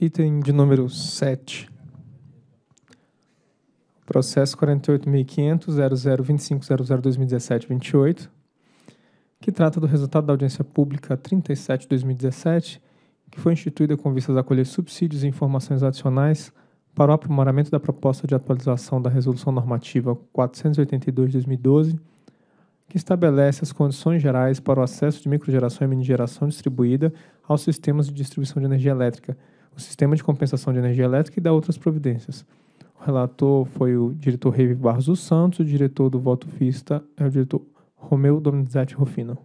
Item de número 7. Processo 48.500.0025.00.2017.28, que trata do resultado da audiência pública 37-2017, que foi instituída com vistas a acolher subsídios e informações adicionais para o aprimoramento da proposta de atualização da Resolução Normativa 482-2012, que estabelece as condições gerais para o acesso de microgeração e minigeração distribuída aos sistemas de distribuição de energia elétrica – o sistema de compensação de energia elétrica e dá outras providências. O relator foi o diretor Reive Barros dos Santos, o diretor do Voto Fista é o diretor Romeu Donizete Rufino.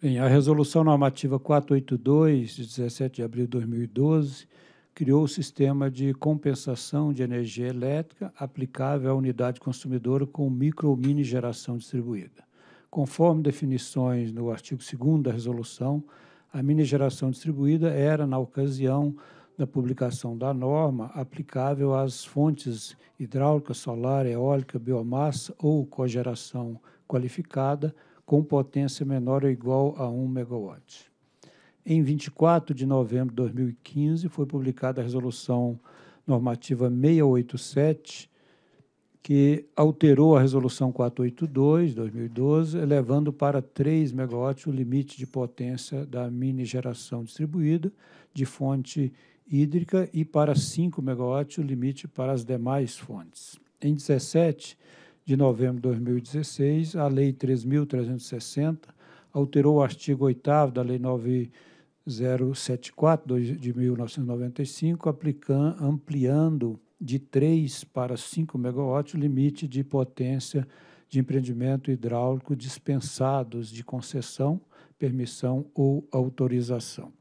Bem, a Resolução Normativa 482, de 17 de abril de 2012, criou o sistema de compensação de energia elétrica aplicável à unidade consumidora com micro ou mini geração distribuída. Conforme definições no artigo 2 da resolução, a mini geração distribuída era, na ocasião da publicação da norma, aplicável às fontes hidráulica, solar, eólica, biomassa ou cogeração qualificada com potência menor ou igual a 1 megawatt. Em 24 de novembro de 2015, foi publicada a Resolução Normativa 687, que alterou a Resolução 482, 2012, elevando para 3 megawatts o limite de potência da mini geração distribuída de fonte hídrica e para 5 megawatts o limite para as demais fontes. Em 17 de novembro de 2016, a Lei 3.360 alterou o artigo 8 da Lei 9074 de 1995, aplicando, ampliando de 3 para 5 megawatts, o limite de potência de empreendimento hidráulico dispensados de concessão, permissão ou autorização.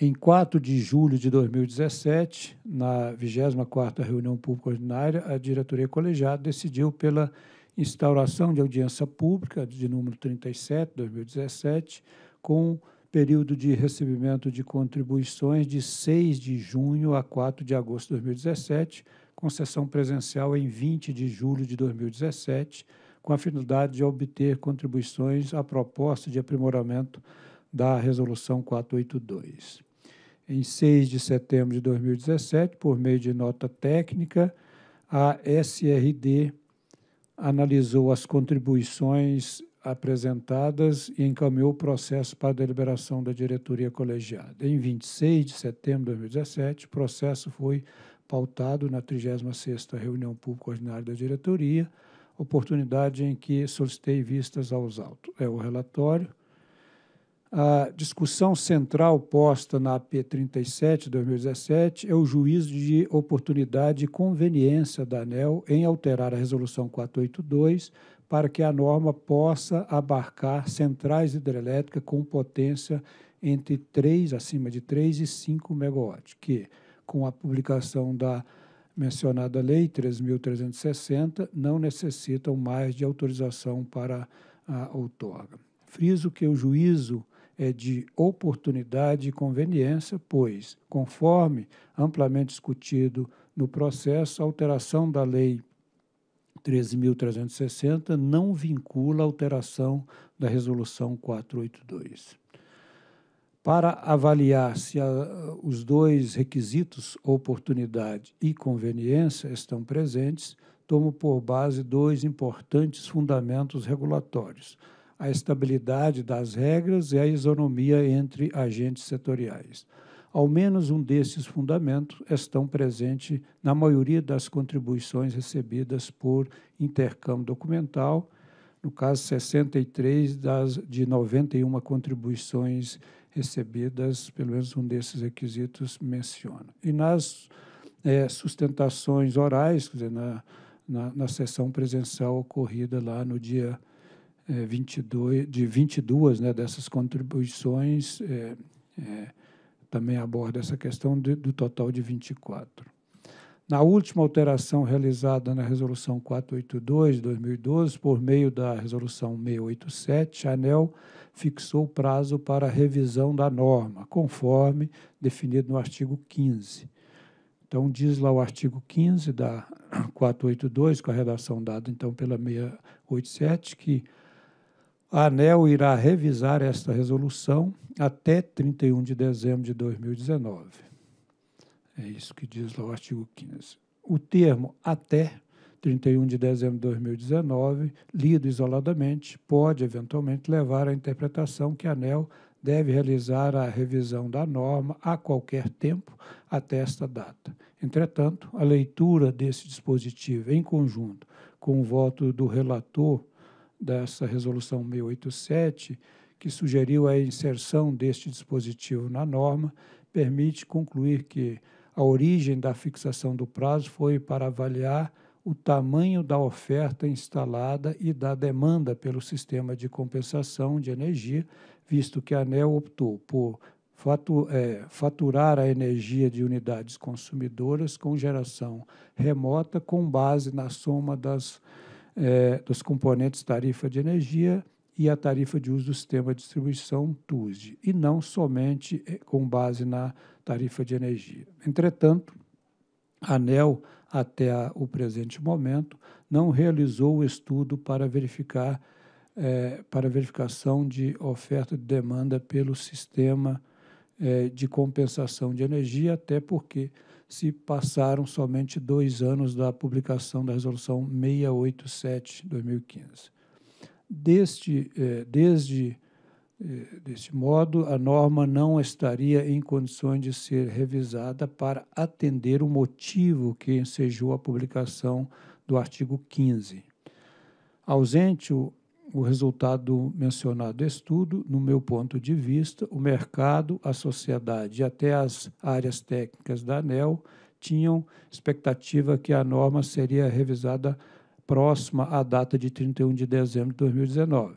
Em 4 de julho de 2017, na 24ª reunião pública ordinária, a diretoria colegiada decidiu pela instauração de audiência pública de número 37, 2017, com período de recebimento de contribuições de 6 de junho a 4 de agosto de 2017, com sessão presencial em 20 de julho de 2017, com a finalidade de obter contribuições à proposta de aprimoramento da Resolução 482. Em 6 de setembro de 2017, por meio de nota técnica, a SRD analisou as contribuições apresentadas e encaminhou o processo para a deliberação da diretoria colegiada. Em 26 de setembro de 2017, o processo foi pautado na 36ª reunião pública ordinária da diretoria, oportunidade em que solicitei vistas aos autos. É o relatório a discussão central posta na AP 37 2017 é o juízo de oportunidade e conveniência da ANEL em alterar a resolução 482 para que a norma possa abarcar centrais hidrelétricas com potência entre 3, acima de 3 e 5 megawatts, que, com a publicação da mencionada Lei 3.360, não necessitam mais de autorização para a outorga. Friso que o juízo é de oportunidade e conveniência, pois, conforme amplamente discutido no processo, a alteração da Lei 13.360 não vincula a alteração da Resolução 482. Para avaliar se a, os dois requisitos, oportunidade e conveniência, estão presentes, tomo por base dois importantes fundamentos regulatórios a estabilidade das regras e a isonomia entre agentes setoriais. Ao menos um desses fundamentos estão presentes na maioria das contribuições recebidas por intercâmbio documental, no caso 63 das de 91 contribuições recebidas, pelo menos um desses requisitos menciona. E nas é, sustentações orais, quer dizer, na, na, na sessão presencial ocorrida lá no dia é, 22, de 22 né, dessas contribuições, é, é, também aborda essa questão de, do total de 24. Na última alteração realizada na Resolução 482 de 2012, por meio da Resolução 687, a ANEL fixou o prazo para a revisão da norma, conforme definido no artigo 15. Então, diz lá o artigo 15 da 482, com a redação dada, então, pela 687, que a ANEL irá revisar esta resolução até 31 de dezembro de 2019. É isso que diz lá o artigo 15. O termo até 31 de dezembro de 2019, lido isoladamente, pode eventualmente levar à interpretação que a ANEL deve realizar a revisão da norma a qualquer tempo até esta data. Entretanto, a leitura desse dispositivo em conjunto com o voto do relator dessa resolução 687, que sugeriu a inserção deste dispositivo na norma, permite concluir que a origem da fixação do prazo foi para avaliar o tamanho da oferta instalada e da demanda pelo sistema de compensação de energia, visto que a ANEL optou por é, faturar a energia de unidades consumidoras com geração remota com base na soma das é, dos componentes tarifa de energia e a tarifa de uso do sistema de distribuição TUSD, e não somente é, com base na tarifa de energia. Entretanto, a ANEL, até a, o presente momento, não realizou o estudo para verificar é, para verificação de oferta de demanda pelo sistema é, de compensação de energia, até porque se passaram somente dois anos da publicação da Resolução 687-2015. Deste, eh, desde eh, deste modo, a norma não estaria em condições de ser revisada para atender o motivo que ensejou a publicação do artigo 15. Ausente o o resultado mencionado do é estudo, no meu ponto de vista, o mercado, a sociedade e até as áreas técnicas da ANEL tinham expectativa que a norma seria revisada próxima à data de 31 de dezembro de 2019.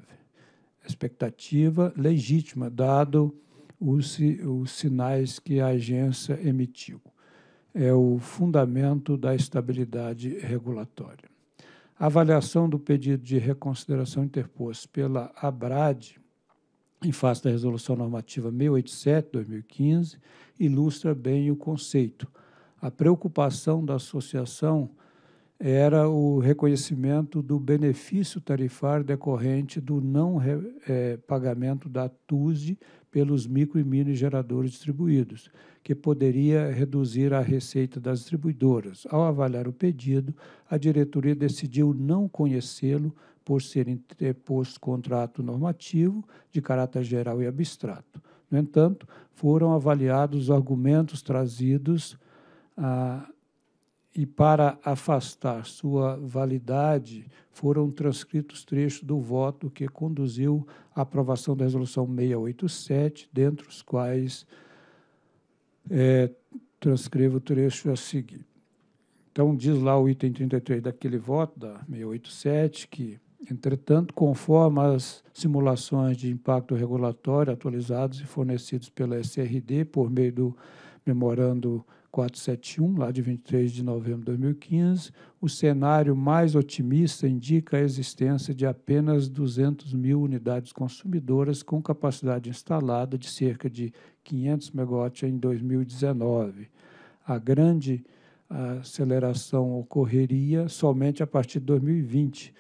Expectativa legítima, dado os, os sinais que a agência emitiu. É o fundamento da estabilidade regulatória avaliação do pedido de reconsideração interposto pela ABRAD, em face da Resolução Normativa 687-2015, ilustra bem o conceito. A preocupação da associação era o reconhecimento do benefício tarifário decorrente do não é, pagamento da TUSD pelos micro e mini geradores distribuídos, que poderia reduzir a receita das distribuidoras. Ao avaliar o pedido, a diretoria decidiu não conhecê-lo por ser interposto contrato normativo de caráter geral e abstrato. No entanto, foram avaliados os argumentos trazidos a ah, e para afastar sua validade, foram transcritos trechos do voto que conduziu à aprovação da Resolução 687, dentre os quais é, transcrevo o trecho a seguir. Então, diz lá o item 33 daquele voto, da 687, que, entretanto, conforme as simulações de impacto regulatório atualizados e fornecidos pela SRD por meio do memorando 471, lá de 23 de novembro de 2015, o cenário mais otimista indica a existência de apenas 200 mil unidades consumidoras com capacidade instalada de cerca de 500 MW em 2019. A grande aceleração ocorreria somente a partir de 2020,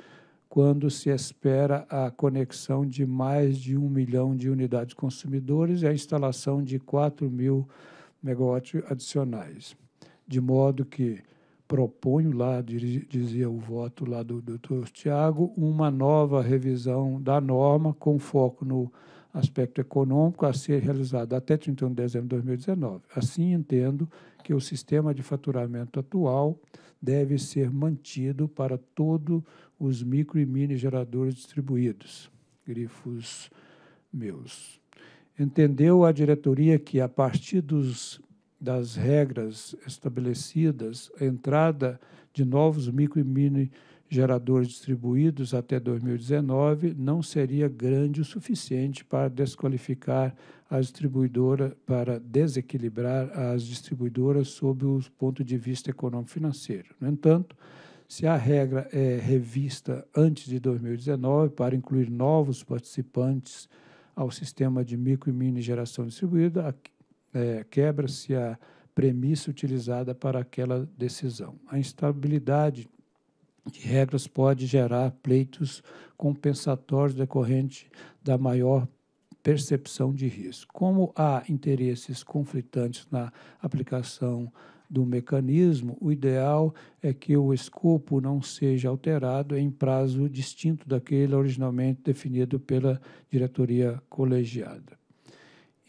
quando se espera a conexão de mais de um milhão de unidades consumidoras e a instalação de 4 mil megawatts adicionais. De modo que proponho lá, dizia o voto lá do doutor Tiago, uma nova revisão da norma com foco no aspecto econômico a ser realizada até 31 de dezembro de 2019. Assim, entendo que o sistema de faturamento atual deve ser mantido para todos os micro e mini geradores distribuídos. Grifos meus entendeu a diretoria que, a partir dos, das regras estabelecidas, a entrada de novos micro e mini geradores distribuídos até 2019 não seria grande o suficiente para desqualificar as distribuidoras, para desequilibrar as distribuidoras sob o ponto de vista econômico-financeiro. No entanto, se a regra é revista antes de 2019 para incluir novos participantes ao sistema de micro e mini geração distribuída, é, quebra-se a premissa utilizada para aquela decisão. A instabilidade de regras pode gerar pleitos compensatórios decorrente da maior percepção de risco. Como há interesses conflitantes na aplicação do mecanismo, o ideal é que o escopo não seja alterado em prazo distinto daquele originalmente definido pela diretoria colegiada.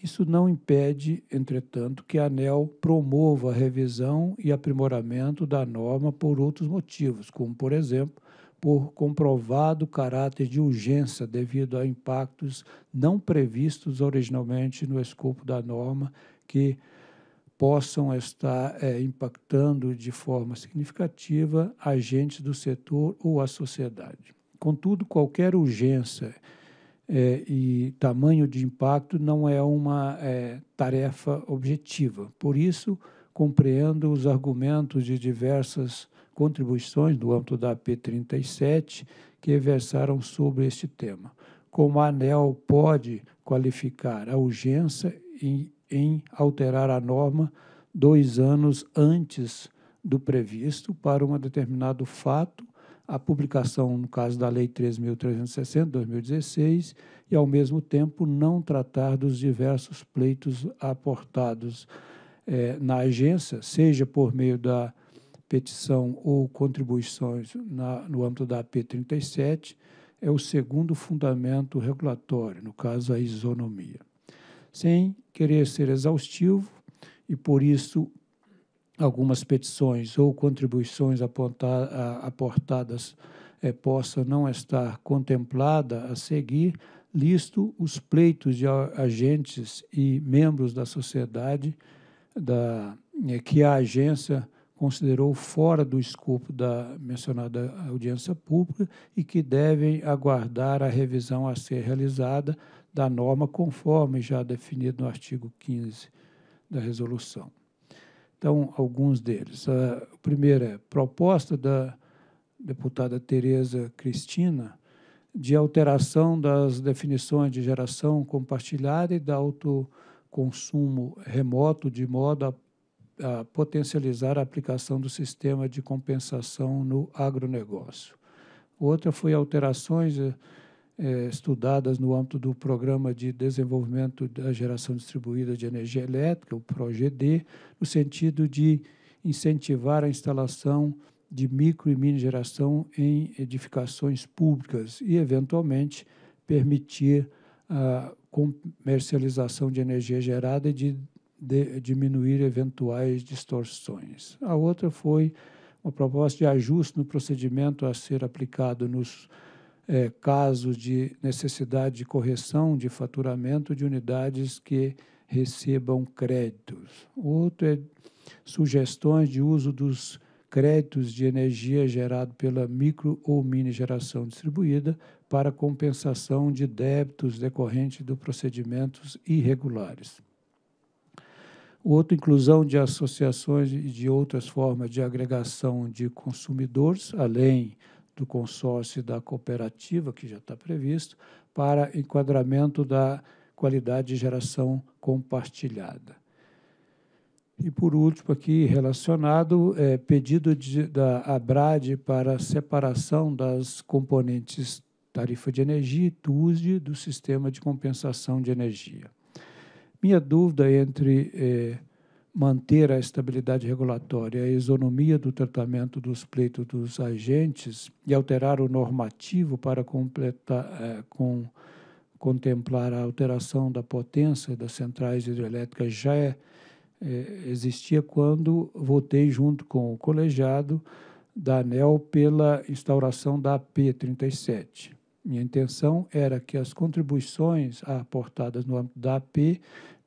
Isso não impede, entretanto, que a ANEL promova a revisão e aprimoramento da norma por outros motivos, como, por exemplo, por comprovado caráter de urgência devido a impactos não previstos originalmente no escopo da norma que possam estar é, impactando de forma significativa agentes do setor ou a sociedade. Contudo, qualquer urgência é, e tamanho de impacto não é uma é, tarefa objetiva. Por isso, compreendo os argumentos de diversas contribuições do âmbito da AP37 que versaram sobre este tema. Como a ANEL pode qualificar a urgência e em alterar a norma dois anos antes do previsto para um determinado fato, a publicação, no caso da Lei 3.360, 2016, e, ao mesmo tempo, não tratar dos diversos pleitos aportados eh, na agência, seja por meio da petição ou contribuições na, no âmbito da AP37, é o segundo fundamento regulatório, no caso, a isonomia. Sem querer ser exaustivo e, por isso, algumas petições ou contribuições aportadas é, possa não estar contemplada a seguir, listo os pleitos de agentes e membros da sociedade da, é, que a agência considerou fora do escopo da mencionada audiência pública e que devem aguardar a revisão a ser realizada da norma conforme já definido no artigo 15 da resolução. Então, alguns deles. A ah, primeira é a proposta da deputada Tereza Cristina de alteração das definições de geração compartilhada e da autoconsumo remoto, de modo a a potencializar a aplicação do sistema de compensação no agronegócio. Outra foi alterações eh, é, estudadas no âmbito do Programa de Desenvolvimento da Geração Distribuída de Energia Elétrica, o PROGD, no sentido de incentivar a instalação de micro e mini geração em edificações públicas e, eventualmente, permitir a comercialização de energia gerada e de, de diminuir eventuais distorções. A outra foi uma proposta de ajuste no procedimento a ser aplicado nos é, caso de necessidade de correção de faturamento de unidades que recebam créditos. Outro é sugestões de uso dos créditos de energia gerado pela micro ou mini geração distribuída para compensação de débitos decorrentes de procedimentos irregulares. Outro, inclusão de associações e de outras formas de agregação de consumidores, além do consórcio e da cooperativa, que já está previsto, para enquadramento da qualidade de geração compartilhada. E, por último, aqui relacionado, é, pedido de, da ABRAD para separação das componentes tarifa de energia e TUSD do sistema de compensação de energia. Minha dúvida entre... É, manter a estabilidade regulatória, a isonomia do tratamento dos pleitos dos agentes e alterar o normativo para completar, é, com, contemplar a alteração da potência das centrais hidrelétricas já é, é, existia quando votei junto com o colegiado da ANEL pela instauração da AP37. Minha intenção era que as contribuições aportadas no âmbito da AP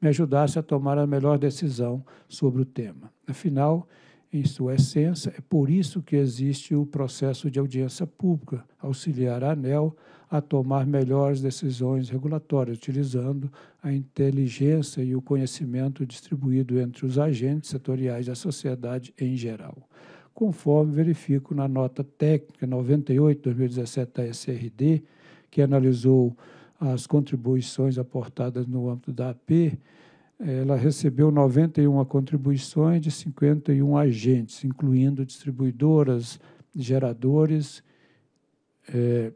me ajudasse a tomar a melhor decisão sobre o tema. Afinal, em sua essência, é por isso que existe o processo de audiência pública, auxiliar a ANEL a tomar melhores decisões regulatórias, utilizando a inteligência e o conhecimento distribuído entre os agentes setoriais da sociedade em geral. Conforme verifico na nota técnica 98-2017 da SRD, que analisou as contribuições aportadas no âmbito da AP, ela recebeu 91 contribuições de 51 agentes, incluindo distribuidoras, geradores, é,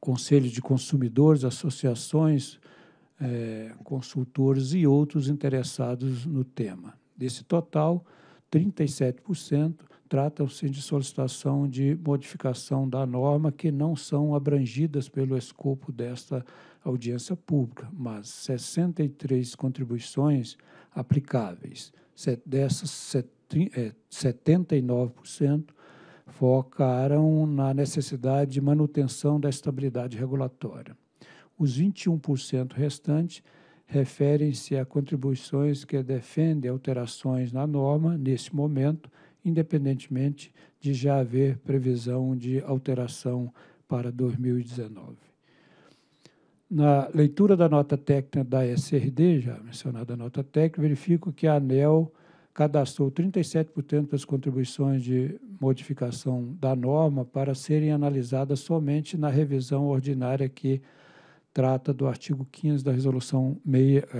conselhos de consumidores, associações, é, consultores e outros interessados no tema. Desse total, 37% tratam-se de solicitação de modificação da norma que não são abrangidas pelo escopo desta audiência pública, mas 63 contribuições aplicáveis. Dessas, 79% é, focaram na necessidade de manutenção da estabilidade regulatória. Os 21% restantes referem-se a contribuições que defendem alterações na norma nesse momento, independentemente de já haver previsão de alteração para 2019. Na leitura da nota técnica da SRD, já mencionada a nota técnica, verifico que a ANEL cadastrou 37% das contribuições de modificação da norma para serem analisadas somente na revisão ordinária que trata do artigo 15 da Resolução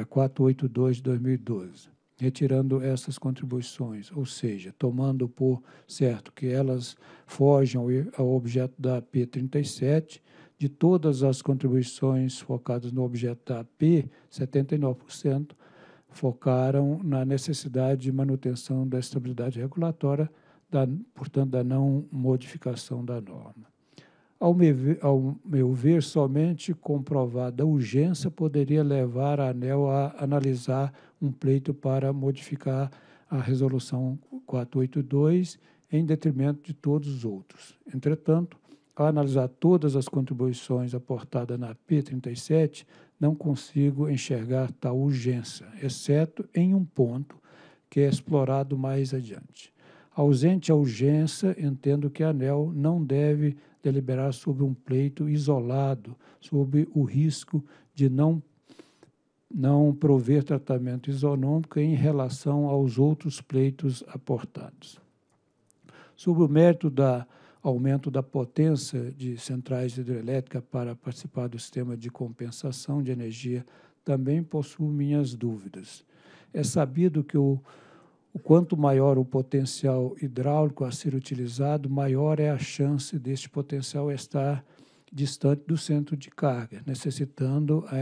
482 eh, de 2012, retirando essas contribuições, ou seja, tomando por certo que elas fogem ao objeto da P37 de todas as contribuições focadas no objeto da AP, 79% focaram na necessidade de manutenção da estabilidade regulatória, da, portanto, da não modificação da norma. Ao meu, ver, ao meu, ver, somente comprovada a urgência poderia levar a ANEL a analisar um pleito para modificar a resolução 482 em detrimento de todos os outros. Entretanto, ao analisar todas as contribuições aportadas na P37, não consigo enxergar tal urgência, exceto em um ponto que é explorado mais adiante. Ausente a urgência, entendo que a ANEL não deve deliberar sobre um pleito isolado, sobre o risco de não, não prover tratamento isonômico em relação aos outros pleitos aportados. Sobre o mérito da aumento da potência de centrais hidrelétricas para participar do sistema de compensação de energia, também possuo minhas dúvidas. É sabido que o, o quanto maior o potencial hidráulico a ser utilizado, maior é a chance deste potencial estar distante do centro de carga, necessitando a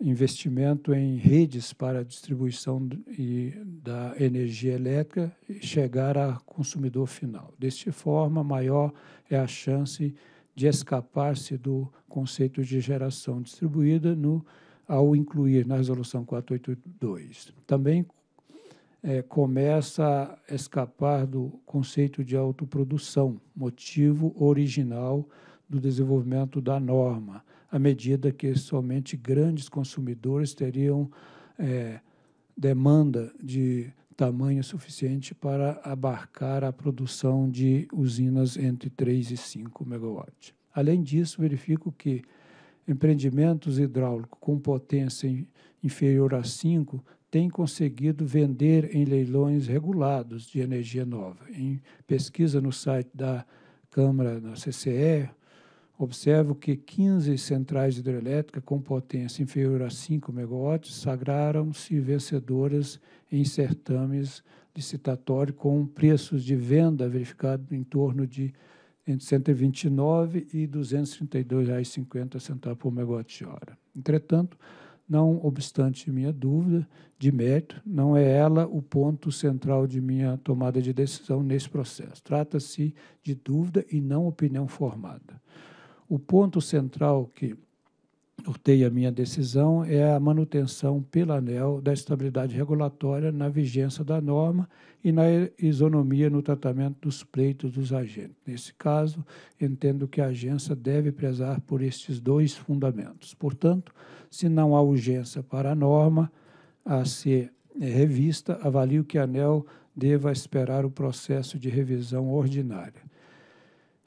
investimento em redes para a distribuição e, da energia elétrica chegar ao consumidor final. Deste forma, maior é a chance de escapar-se do conceito de geração distribuída no, ao incluir na Resolução 482. Também é, começa a escapar do conceito de autoprodução, motivo original do desenvolvimento da norma à medida que somente grandes consumidores teriam é, demanda de tamanho suficiente para abarcar a produção de usinas entre 3 e 5 megawatts. Além disso, verifico que empreendimentos hidráulicos com potência inferior a 5 têm conseguido vender em leilões regulados de energia nova. Em pesquisa no site da Câmara, na CCE, Observo que 15 centrais hidrelétricas com potência inferior a 5 megawatts sagraram-se vencedoras em certames licitatórios com preços de venda verificados em torno de entre 129 e 232,50 centavos por megawatt-hora. Entretanto, não obstante minha dúvida de mérito, não é ela o ponto central de minha tomada de decisão nesse processo. Trata-se de dúvida e não opinião formada. O ponto central que norteia a minha decisão é a manutenção pela ANEL da estabilidade regulatória na vigência da norma e na isonomia no tratamento dos pleitos dos agentes. Nesse caso, entendo que a agência deve prezar por estes dois fundamentos. Portanto, se não há urgência para a norma a ser revista, avalio que a ANEL deva esperar o processo de revisão ordinária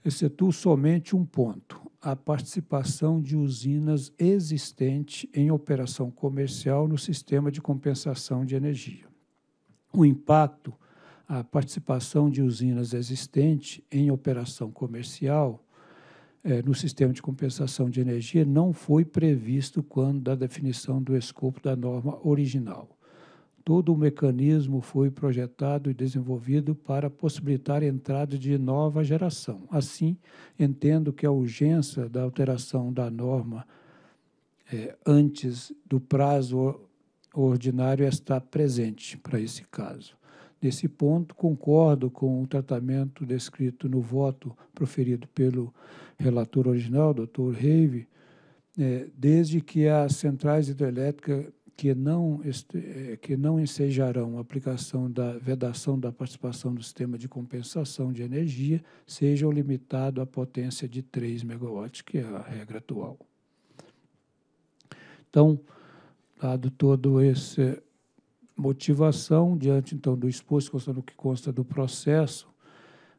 excetuo somente um ponto, a participação de usinas existentes em operação comercial no sistema de compensação de energia. O impacto a participação de usinas existentes em operação comercial eh, no sistema de compensação de energia não foi previsto quando da definição do escopo da norma original. Todo o mecanismo foi projetado e desenvolvido para possibilitar a entrada de nova geração. Assim, entendo que a urgência da alteração da norma é, antes do prazo ordinário está presente para esse caso. Nesse ponto, concordo com o tratamento descrito no voto proferido pelo relator original, doutor Reive, é, desde que as centrais hidrelétricas que não, eh, que não ensejarão a aplicação da vedação da participação do sistema de compensação de energia sejam limitado à potência de 3 MW, que é a regra atual. Então, dado todo esse motivação, diante então do exposto constando o que consta do processo,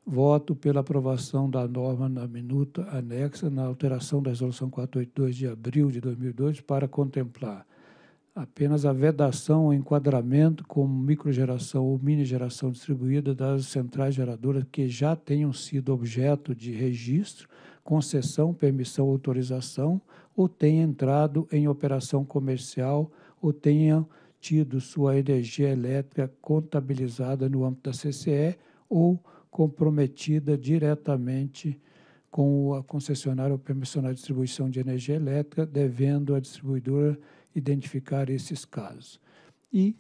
voto pela aprovação da norma na minuta anexa na alteração da resolução 482 de abril de 2002 para contemplar apenas a vedação, o enquadramento como microgeração ou mini geração distribuída das centrais geradoras que já tenham sido objeto de registro, concessão, permissão, autorização, ou tenha entrado em operação comercial ou tenha tido sua energia elétrica contabilizada no âmbito da CCE ou comprometida diretamente com a concessionária ou permissionária de distribuição de energia elétrica, devendo a distribuidora identificar esses casos. E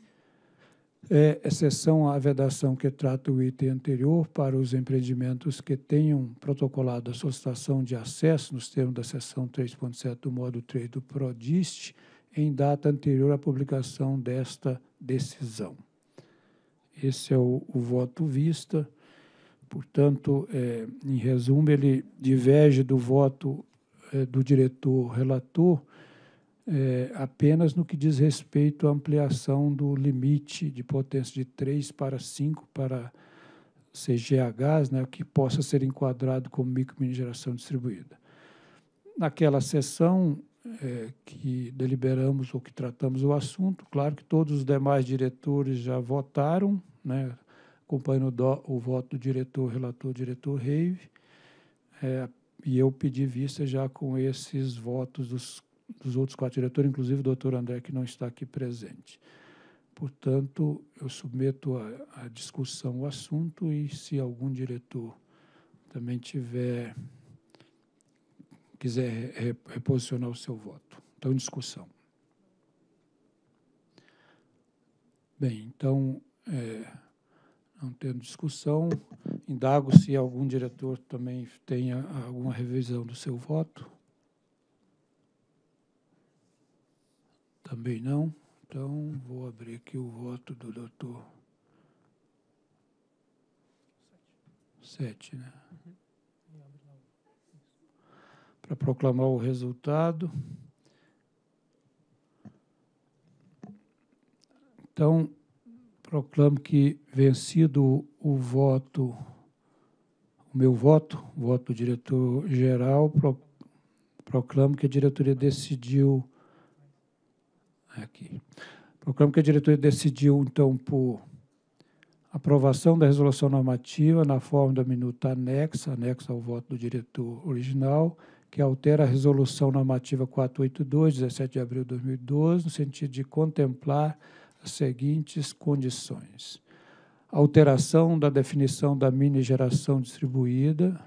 é, exceção à vedação que trata o item anterior para os empreendimentos que tenham protocolado a solicitação de acesso nos termos da seção 3.7 do modo 3 do PRODIST em data anterior à publicação desta decisão. Esse é o, o voto vista. Portanto, é, em resumo, ele diverge do voto é, do diretor relator, é, apenas no que diz respeito à ampliação do limite de potência de 3 para 5 para CGHs, né, que possa ser enquadrado como microminigeração distribuída. Naquela sessão é, que deliberamos ou que tratamos o assunto, claro que todos os demais diretores já votaram, né, acompanhando o, o voto do diretor, relator, diretor Reive, é, e eu pedi vista já com esses votos dos dos outros quatro diretores, inclusive o doutor André, que não está aqui presente. Portanto, eu submeto à discussão o assunto e, se algum diretor também tiver, quiser reposicionar o seu voto. Então, em discussão. Bem, então, é, não tendo discussão, indago se algum diretor também tenha alguma revisão do seu voto. Também não. Então, vou abrir aqui o voto do doutor. Sete, né? Para proclamar o resultado. Então, proclamo que vencido o voto, o meu voto, o voto do diretor-geral, proclamo que a diretoria decidiu Aqui. Proclamo que a diretoria decidiu, então, por aprovação da resolução normativa na forma da minuta anexa, anexa ao voto do diretor original, que altera a resolução normativa 482, 17 de abril de 2012, no sentido de contemplar as seguintes condições. Alteração da definição da mini geração distribuída,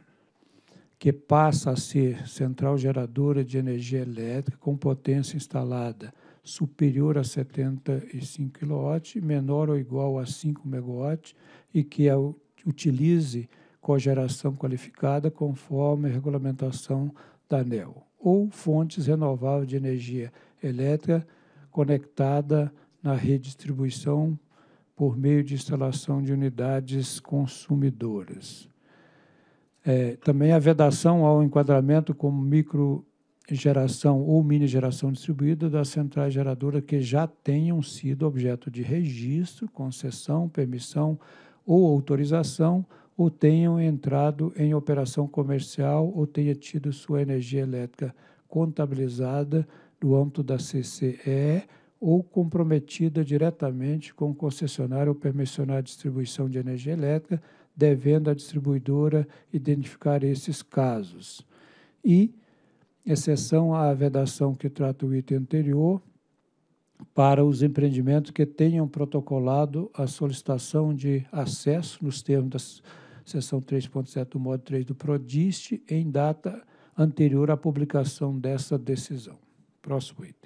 que passa a ser central geradora de energia elétrica com potência instalada superior a 75 kW, menor ou igual a 5 MW e que a, utilize cogeração qualificada conforme a regulamentação da ANEL, ou fontes renováveis de energia elétrica conectada na redistribuição por meio de instalação de unidades consumidoras. É, também a vedação ao enquadramento como micro geração ou mini geração distribuída das centrais geradoras que já tenham sido objeto de registro, concessão, permissão ou autorização, ou tenham entrado em operação comercial ou tenha tido sua energia elétrica contabilizada no âmbito da CCE ou comprometida diretamente com o concessionário ou permissionário de distribuição de energia elétrica, devendo a distribuidora identificar esses casos. E exceção à vedação que trata o item anterior, para os empreendimentos que tenham protocolado a solicitação de acesso nos termos da seção 3.7 do modo 3 do PRODIST em data anterior à publicação dessa decisão. Próximo item.